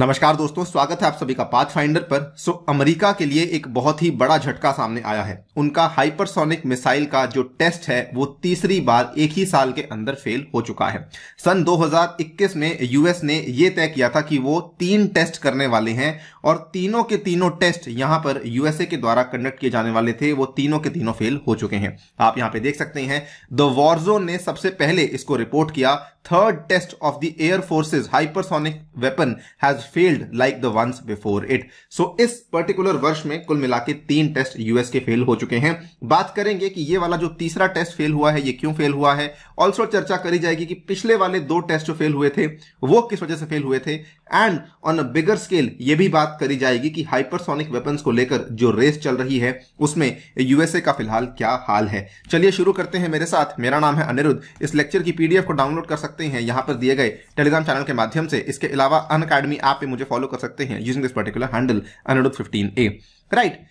नमस्कार दोस्तों स्वागत है आप सभी का पाथ फाइंडर पर सो अमेरिका के लिए एक बहुत ही बड़ा झटका सामने आया है उनका हाइपरसोनिक मिसाइल का जो टेस्ट है वो तीसरी बार एक ही साल के अंदर फेल हो चुका है सन 2021 में यूएस ने ये तय किया था कि वो तीन टेस्ट करने वाले हैं और तीनों के तीनों टेस्ट यहां पर यूएसए के द्वारा कंडक्ट किए जाने वाले थे वो तीनों के तीनों फेल हो चुके हैं आप यहां पे देख सकते हैं द वॉरजोन ने सबसे पहले इसको रिपोर्ट किया third test of the air forces hypersonic weapon has failed like the ones before it so इस पर्टिकुलर वर्ष में कुल मिला के तीन टेस्ट यूएस के फेल हो चुके हैं बात करेंगे कि ये वाला जो तीसरा टेस्ट फेल हुआ है ये क्यों फेल हुआ है ऑल्सो चर्चा करी जाएगी कि पिछले वाले दो टेस्ट जो फेल हुए थे वो किस वजह से फेल हुए थे and on a bigger scale ये भी बात करी जाएगी कि हाइपरसोनिक वेपन्स को लेकर जो रेस चल रही है उसमें यूएसए का फिलहाल क्या हाल है चलिए शुरू करते हैं मेरे साथ मेरा नाम है अनिरुद्ध इस लेक्चर की पीडीएफ को डाउनलोड कर सकते हैं यहाँ पर दिए गए टेलीग्राम चैनल के माध्यम से इसके अलावा अन अकेडमी ऐप पे मुझे फॉलो कर सकते हैं using this particular handle Anirudh fifteen A right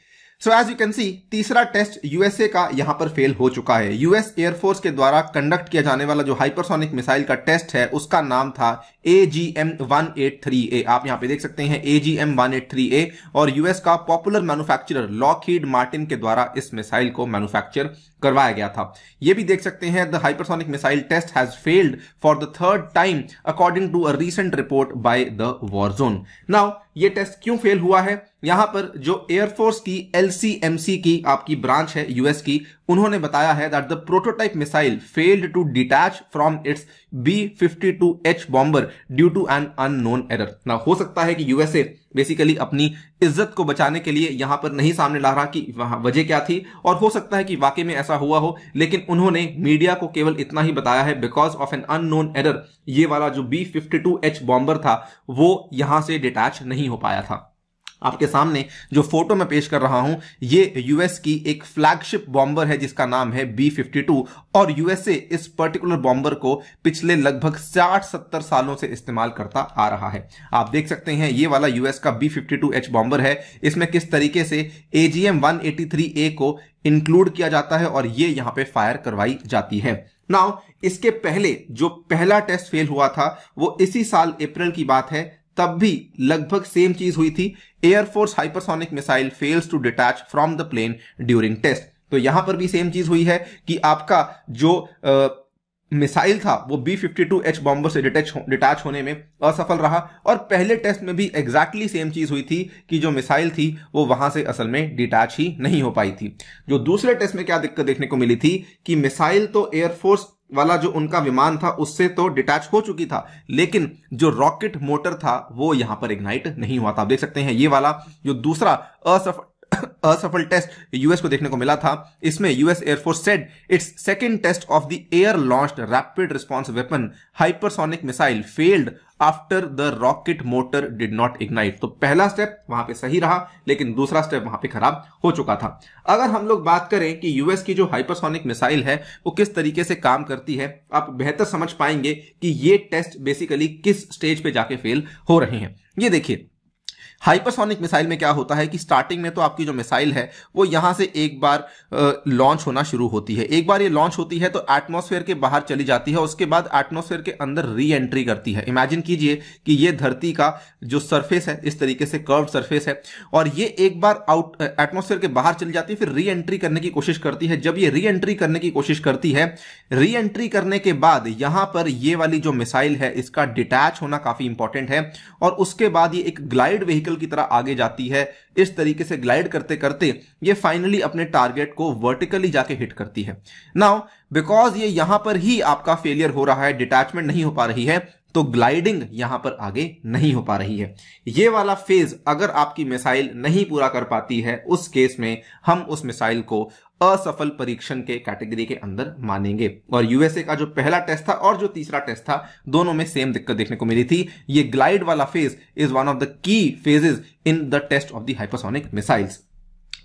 so as you can see तीसरा टेस्ट यूएसए का यहां पर फेल हो चुका है यूएस एयरफोर्स के द्वारा कंडक्ट किया जाने वाला जो हाइपरसोनिक मिसाइल का टेस्ट है उसका नाम था A G M one eight three A आप यहां पे देख सकते हैं A G M one eight three A और यूएस का पॉपुलर मैन्युफैक्चरर लॉकहीड मार्टिन के द्वारा इस मिसाइल को मैन्युफैक्चर करवाया गया था यह भी देख सकते हैं the hypersonic missile test has failed for the third time according to a recent report by the war zone now ये टेस्ट क्यों फेल हुआ है यहां पर जो एयरफोर्स की एलसीएमसी की आपकी ब्रांच है यूएस की उन्होंने बताया है that the prototype missile failed to detach from its B fifty two H bomber due to an unknown error ना हो सकता है कि यूएसए बेसिकली अपनी इज्जत को बचाने के लिए यहां पर नहीं सामने ला रहा कि वजह क्या थी और हो सकता है कि वाकई में ऐसा हुआ हो लेकिन उन्होंने मीडिया को केवल इतना ही बताया है because of an unknown error ये वाला जो B fifty two H bomber था वो यहां से डिटैच नहीं हो पाया था आपके सामने जो फोटो मैं पेश कर रहा हूं ये यूएस की एक फ्लैगशिप बॉम्बर है जिसका नाम है बी फिफ्टी टू और यूएसए इस पर्टिकुलर बॉम्बर को पिछले लगभग साठ सत्तर सालों से इस्तेमाल करता आ रहा है आप देख सकते हैं ये वाला यूएस का B fifty two H bomber है इसमें किस तरीके से AGM one eighty three A को इंक्लूड किया जाता है और ये यहां पे फायर करवाई जाती है नाउ इसके पहले जो पहला टेस्ट फेल हुआ था वो इसी साल अप्रैल की बात है तब भी लगभग सेम चीज हुई थी air force hypersonic missile fails to detach from the plane during test तो यहां पर भी सेम चीज हुई है कि आपका जो आ, मिसाइल था वो B fifty two H bomber से डिटेच हो, डिटैच होने में असफल रहा और पहले टेस्ट में भी एग्जैक्टली सेम चीज हुई थी कि जो मिसाइल थी वो वहां से असल में डिटैच ही नहीं हो पाई थी जो दूसरे टेस्ट में क्या दिक्कत देखने को मिली थी कि मिसाइल तो एयरफोर्स वाला जो उनका विमान था उससे तो डिटैच हो चुकी था लेकिन जो रॉकेट मोटर था वो यहां पर इग्नाइट नहीं हुआ था आप देख सकते हैं ये वाला जो दूसरा असफल असफल टेस्ट यूएस को देखने को मिला था इसमें US air force said its second test of the air launched rapid response weapon hypersonic missile failed after the rocket motor did not ignite तो पहला स्टेप वहां पे सही रहा लेकिन दूसरा स्टेप वहां पे खराब हो चुका था अगर हम लोग बात करें कि यूएस की जो हाइपरसोनिक मिसाइल है वो किस तरीके से काम करती है आप बेहतर समझ पाएंगे कि ये टेस्ट बेसिकली किस स्टेज पे जाके फेल हो रहे हैं ये देखिए हाइपरसोनिक मिसाइल में क्या होता है कि स्टार्टिंग में तो आपकी जो मिसाइल है वो यहाँ से एक बार लॉन्च होना शुरू होती है एक बार ये लॉन्च होती है तो एटमोसफेयर के बाहर चली जाती है उसके बाद एटमोसफेयर के अंदर री एंट्री करती है इमेजिन कीजिए कि ये धरती का जो सरफेस है इस तरीके से कर्व सरफेस है और ये एक बार आउट एटमोसफेयर के बाहर चली जाती है फिर री एंट्री करने की कोशिश करती है जब ये री एंट्री करने की कोशिश करती है री एंट्री करने के बाद यहां पर ये वाली जो मिसाइल है इसका डिटैच होना काफी इंपॉर्टेंट है और उसके बाद ये एक ग्लाइड वेहिकल व्हीकल की तरह आगे जाती है इस तरीके से ग्लाइड करते करते ये फाइनली अपने टारगेट को वर्टिकली जाके हिट करती है नाउ बिकॉज ये यहां पर ही आपका फेलियर हो रहा है डिटैचमेंट नहीं हो पा रही है तो ग्लाइडिंग यहां पर आगे नहीं हो पा रही है ये वाला फेज अगर आपकी मिसाइल नहीं पूरा कर पाती है उस केस में हम उस मिसाइल को असफल परीक्षण के कैटेगरी के अंदर मानेंगे और यूएसए का जो पहला टेस्ट था और जो तीसरा टेस्ट था दोनों में सेम दिक्कत देखने को मिली थी ये ग्लाइड वाला phase is one of the key phases in the test of the hypersonic missiles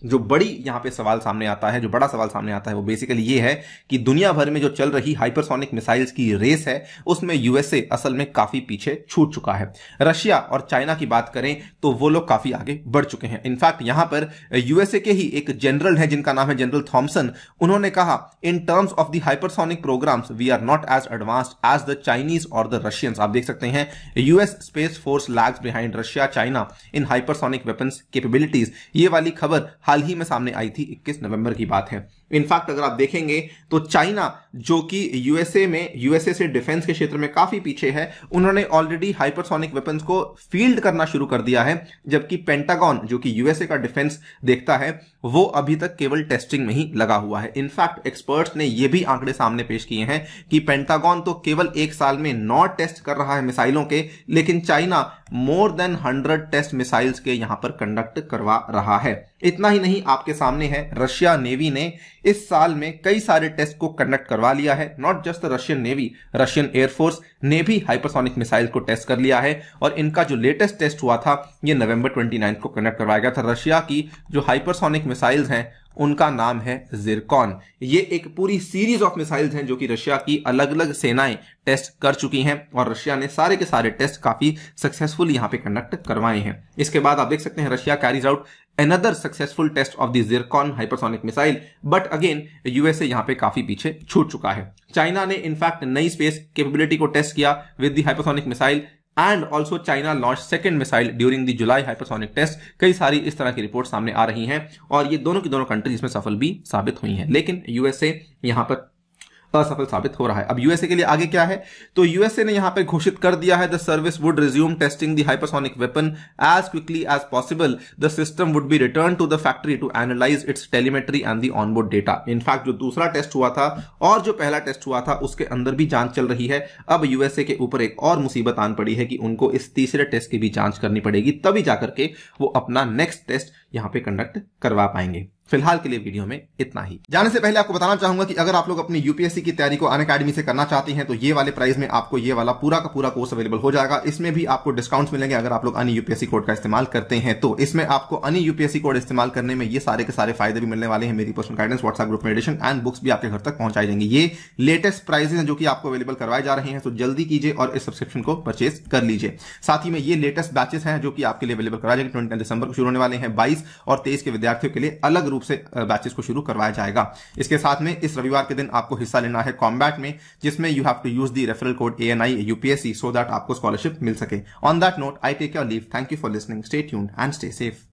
जो बड़ी यहाँ पे सवाल सामने आता है जो बड़ा सवाल सामने आता है वो बेसिकली ये है कि दुनिया भर में जो चल रही हाइपरसोनिक मिसाइल्स की रेस है उसमें यूएसए असल में काफी पीछे छूट चुका है रशिया और चाइना की बात करें तो वो लोग काफी आगे बढ़ चुके हैं इनफैक्ट यहां पर यूएसए के ही एक जनरल है जिनका नाम है जनरल थॉम्सन उन्होंने कहा in terms of the hypersonic programs we are not as advanced as the Chinese और द रशियंस आप देख सकते हैं US space force lags behind Russia China in hypersonic weapons capabilities ये वाली खबर हाल ही में सामने आई थी 21 नवंबर की बात है इनफैक्ट अगर आप देखेंगे तो चाइना जो कि यूएसए में यूएसए से डिफेंस के क्षेत्र में काफी पीछे है उन्होंने ऑलरेडी हाइपरसोनिक वेपन्स को फील्ड करना शुरू कर दिया है जबकि पेंटागॉन जो कि यूएसए का डिफेंस देखता है वो अभी तक केवल टेस्टिंग में ही लगा हुआ है इनफैक्ट एक्सपर्ट्स ने यह भी आंकड़े सामने पेश किए हैं कि पेंटागॉन तो केवल एक साल में नौ टेस्ट कर रहा है मिसाइलों के लेकिन China more than hundred test missiles के यहां पर कंडक्ट करवा रहा है इतना ही ही नहीं आपके सामने है रशिया नेवी ने इस साल में कई सारे टेस्ट को कंडक्ट करवा लिया है not just Russian navy Russian air force ने भी हाइपरसोनिक मिसाइल को टेस्ट कर लिया है और इनका जो लेटेस्ट टेस्ट हुआ था ये नवंबर 29 को कंडक्ट करवाया गया था रशिया की जो हाइपरसोनिक मिसाइल्स हैं उनका नाम है जिरकॉन ये एक पूरी सीरीज ऑफ मिसाइल्स हैं जो कि रशिया की अलग अलग सेनाएं टेस्ट कर चुकी हैं और रशिया ने सारे के सारे टेस्ट काफी सक्सेसफुल यहां पे कंडक्ट करवाए हैं इसके बाद आप देख सकते हैं Russia carries out another successful test of the zircon hypersonic missile but USA यहां पे काफी पीछे छूट चुका है चाइना ने इनफैक्ट नई स्पेस केपेबिलिटी को टेस्ट किया with the hypersonic missile and also China launch second missile during the July hypersonic test कई सारी इस तरह की रिपोर्ट सामने आ रही है और ये दोनों की दोनों कंट्रीज में सफल भी साबित हुई है लेकिन यूएसए यहां पर असफल साबित हो रहा है अब यूएसए के लिए आगे क्या है तो यूएसए ने यहां पर घोषित कर दिया है the service would resume testing hypersonic weapon as quickly as possible the system would be return to the factory to analyse its telemetry and the onboard data in fact जो दूसरा टेस्ट हुआ था और जो पहला टेस्ट हुआ था उसके अंदर भी जांच चल रही है अब यूएसए के ऊपर एक और मुसीबत आन पड़ी है कि उनको इस तीसरे टेस्ट की भी जांच करनी पड़ेगी तभी जाकर के वो अपना नेक्स्ट टेस्ट यहां पे कंडक्ट करवा पाएंगे फिलहाल के लिए वीडियो में इतना ही जाने से पहले आपको बताना चाहूंगा कि अगर आप लोग अपनी यूपीएससी की तैयारी को अन अकेडमी से करना चाहते हैं तो ये वाले प्राइस में आपको ये वाला पूरा का पूरा कोर्स अवेलेबल हो जाएगा इसमें भी आपको डिस्काउंट्स मिलेंगे अगर आप लोग अन यूपीएससी कोड का इस्तेमाल करते हैं तो इसमें आपको अन यूपीएससी कोड इस्तेमाल करने में ये सारे के सारे फायदे भी मिलने वाले हैं मेरी पर्सनल गाइडेंस व्हाट्सएप ग्रुप में एडिशन एंड बुक्स भी आपके घर तक पहुंचाई जाएंगे ये लेटेस्ट प्राइजेस हैं जो कि आपको अवेलेबल करवाए जा रहे हैं तो जल्दी कीजिए और इस सब्सक्रिप्शन को परचेज कर लीजिए साथ ही में ये लेटेस्ट बैचेस हैं जो कि आपके लिए अवेलेबल कराए जाएंगे ट्वेंटी दिसंबर को शुरू होने वाले हैं बाईस और तेईस के विद्यार्थियों के लिए अलग रूप रूप से बैचेस को शुरू करवाया जाएगा इसके साथ में इस रविवार के दिन आपको हिस्सा लेना है कॉम्बैट में जिसमें you have to use the referral code A N I UPSC so that आपको स्कॉलरशिप मिल सके on that note I take your leave thank you for listening stay tuned and stay safe